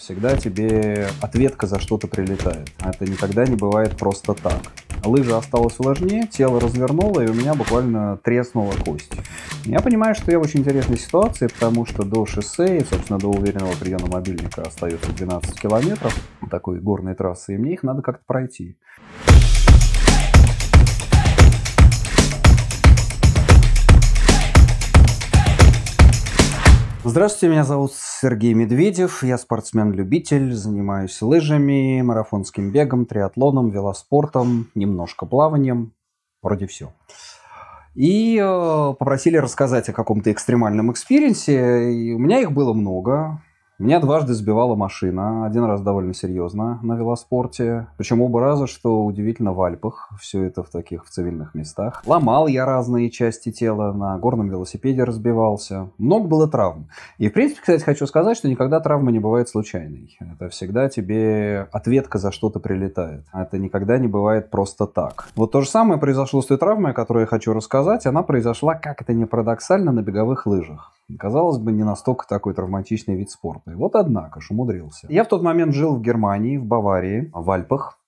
всегда тебе ответка за что-то прилетает. Это никогда не бывает просто так. Лыжа осталась влажнее, тело развернуло, и у меня буквально треснула кость. Я понимаю, что я в очень интересной ситуации, потому что до шоссе и, собственно, до уверенного приема мобильника остается 12 километров такой горной трассы, и мне их надо как-то пройти. Здравствуйте, меня зовут Сергей Медведев, я спортсмен-любитель, занимаюсь лыжами, марафонским бегом, триатлоном, велоспортом, немножко плаванием, вроде все. И э, попросили рассказать о каком-то экстремальном экспириенсе, и у меня их было много, меня дважды сбивала машина, один раз довольно серьезно на велоспорте. Причем оба раза, что удивительно, в Альпах. Все это в таких в цивильных местах. Ломал я разные части тела, на горном велосипеде разбивался. Много было травм. И, в принципе, кстати, хочу сказать, что никогда травма не бывает случайной. Это всегда тебе ответка за что-то прилетает. А это никогда не бывает просто так. Вот то же самое произошло с той травмой, о которой я хочу рассказать. Она произошла, как это не парадоксально, на беговых лыжах. Казалось бы, не настолько такой травматичный вид спорта. И вот однако ж умудрился. Я в тот момент жил в Германии, в Баварии, в Альпах.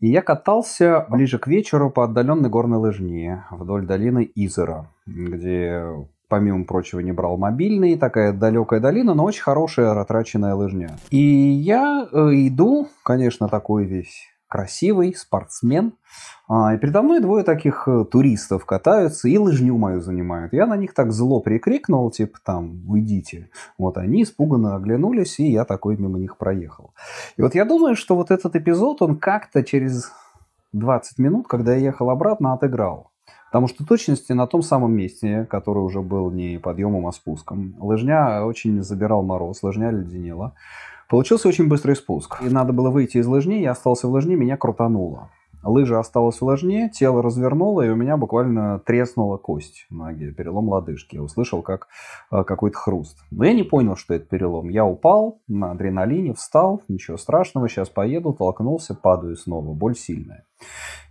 И я катался ближе к вечеру по отдаленной горной лыжне вдоль долины Изера, где, помимо прочего, не брал мобильный. Такая далекая долина, но очень хорошая ратраченная лыжня. И я э, иду, конечно, такой весь красивый спортсмен. А, и передо мной двое таких э, туристов катаются и лыжню мою занимают. Я на них так зло прикрикнул, типа там, уйдите. Вот они испуганно оглянулись, и я такой мимо них проехал. И вот я думаю, что вот этот эпизод, он как-то через 20 минут, когда я ехал обратно, отыграл. Потому что точности на том самом месте, который уже был не подъемом, а спуском. Лыжня очень забирал мороз, лыжня леденела. Получился очень быстрый спуск. И надо было выйти из лыжни, я остался в лыжне, меня крутануло. Лыжа осталась в лыжне, тело развернуло, и у меня буквально треснула кость ноги, перелом лодыжки. Я услышал, как э, какой-то хруст. Но я не понял, что это перелом. Я упал на адреналине, встал, ничего страшного, сейчас поеду, толкнулся, падаю снова, боль сильная.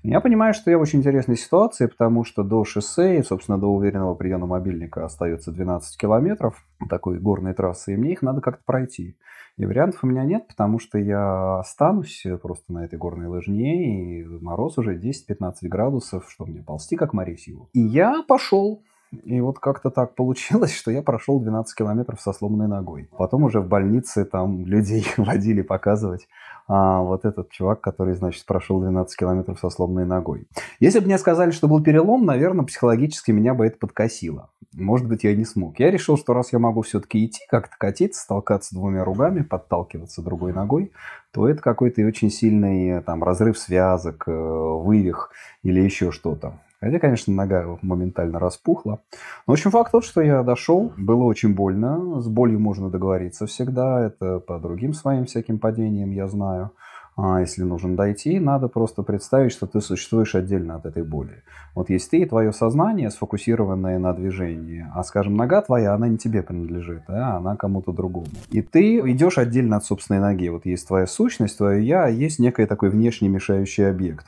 Я понимаю, что я в очень интересной ситуации, потому что до шоссе собственно, до уверенного приема мобильника остается 12 километров такой горной трассы, и мне их надо как-то пройти. И вариантов у меня нет, потому что я останусь просто на этой горной лыжне, и мороз уже 10-15 градусов, что мне ползти, как Моресьеву. И я пошел и вот как-то так получилось, что я прошел 12 километров со сломанной ногой. Потом уже в больнице там людей водили показывать а, вот этот чувак, который, значит, прошел 12 километров со сломанной ногой. Если бы мне сказали, что был перелом, наверное, психологически меня бы это подкосило. Может быть, я не смог. Я решил, что раз я могу все-таки идти, как-то катиться, толкаться двумя руками, подталкиваться другой ногой, то это какой-то очень сильный там разрыв связок, э, вывих или еще что-то. Хотя, а конечно, нога моментально распухла. Но, в общем, факт тот, что я дошел. Было очень больно. С болью можно договориться всегда. Это по другим своим всяким падениям я знаю. А если нужно дойти, надо просто представить, что ты существуешь отдельно от этой боли. Вот есть ты и твое сознание, сфокусированное на движении, а, скажем, нога твоя, она не тебе принадлежит, а она кому-то другому. И ты идешь отдельно от собственной ноги. Вот есть твоя сущность, твое я, а есть некий такой внешний мешающий объект.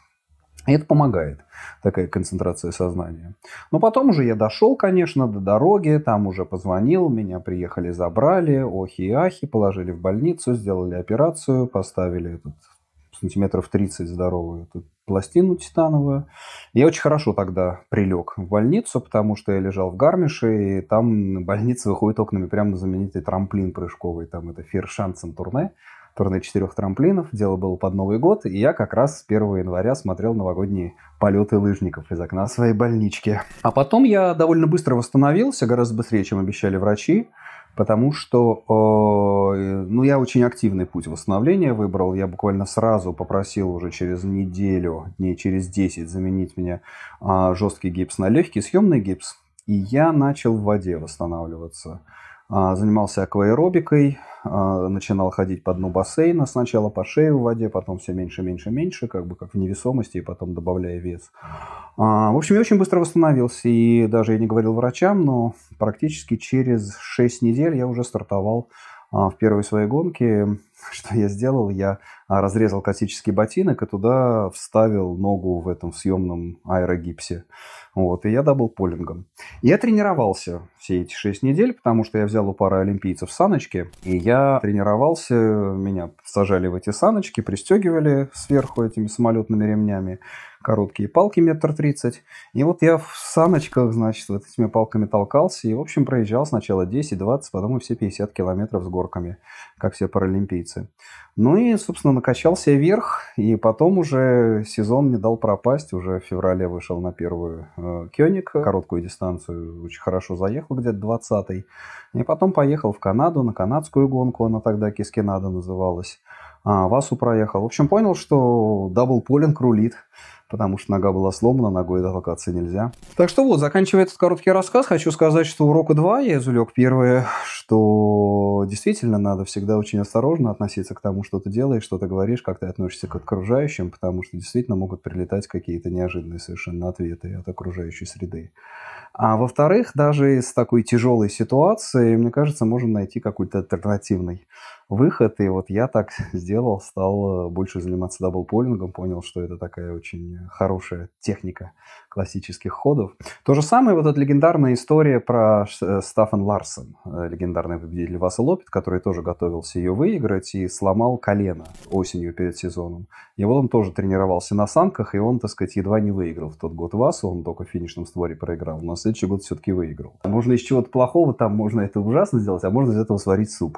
И это помогает, такая концентрация сознания. Но потом уже я дошел, конечно, до дороги, там уже позвонил, меня приехали, забрали, охи и ахи, положили в больницу, сделали операцию, поставили этот сантиметров 30 здоровую эту пластину титановую. Я очень хорошо тогда прилег в больницу, потому что я лежал в Гармише, и там больница выходит окнами прямо на знаменитый трамплин прыжковый, там это Фершансен турне, турне четырех трамплинов. Дело было под Новый год, и я как раз с 1 января смотрел новогодние полеты лыжников из окна своей больнички. А потом я довольно быстро восстановился, гораздо быстрее, чем обещали врачи, потому что э, ну, я очень активный путь восстановления выбрал. Я буквально сразу попросил уже через неделю, не через 10 заменить мне э, жесткий гипс на легкий съемный гипс, и я начал в воде восстанавливаться. А, занимался акваэробикой, а, начинал ходить по дну бассейна, сначала по шее в воде, потом все меньше, меньше, меньше, как бы как в невесомости, и потом добавляя вес. А, в общем, я очень быстро восстановился, и даже я не говорил врачам, но практически через 6 недель я уже стартовал в первой своей гонке Что я сделал? Я а, разрезал классический ботинок и туда вставил ногу в этом съемном аэрогипсе. Вот, и я дабл полингом. Я тренировался все эти шесть недель, потому что я взял у пары олимпийцев саночки, и я тренировался, меня сажали в эти саночки, пристегивали сверху этими самолетными ремнями, короткие палки метр тридцать. И вот я в саночках, значит, вот этими палками толкался и, в общем, проезжал сначала 10-20, потом и все 50 километров с горками, как все паралимпийцы позиции. Ну и, собственно, накачался вверх, и потом уже сезон не дал пропасть. Уже в феврале вышел на первую э, Кёник, короткую дистанцию, очень хорошо заехал, где-то 20-й. И потом поехал в Канаду, на канадскую гонку, она тогда Кискинада называлась. А, Васу проехал. В общем, понял, что дабл-полинг рулит потому что нога была сломана, ногой толкаться нельзя. Так что вот, заканчивая этот короткий рассказ, хочу сказать, что урока два я извлек. Первое, что действительно надо всегда очень осторожно относиться к тому, что ты делаешь, что ты говоришь, как ты относишься к окружающим, потому что действительно могут прилетать какие-то неожиданные совершенно ответы от окружающей среды. А во-вторых, даже из такой тяжелой ситуации, мне кажется, можно найти какой-то альтернативный выход. И вот я так сделал, стал э, больше заниматься даблполингом, понял, что это такая очень хорошая техника классических ходов. То же самое вот эта легендарная история про э, Стаффан Ларсон, э, легендарный победитель Васа Лопит, который тоже готовился ее выиграть и сломал колено осенью перед сезоном. И вот он тоже тренировался на санках, и он, так сказать, едва не выиграл в тот год Васу, он только в финишном створе проиграл. у нас следующий год все-таки выиграл. Можно из чего-то плохого, там можно это ужасно сделать, а можно из этого сварить суп.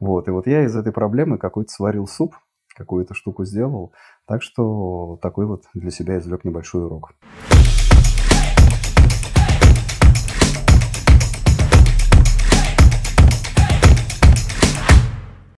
Вот. И вот я из этой проблемы какой-то сварил суп, какую-то штуку сделал. Так что такой вот для себя извлек небольшой урок.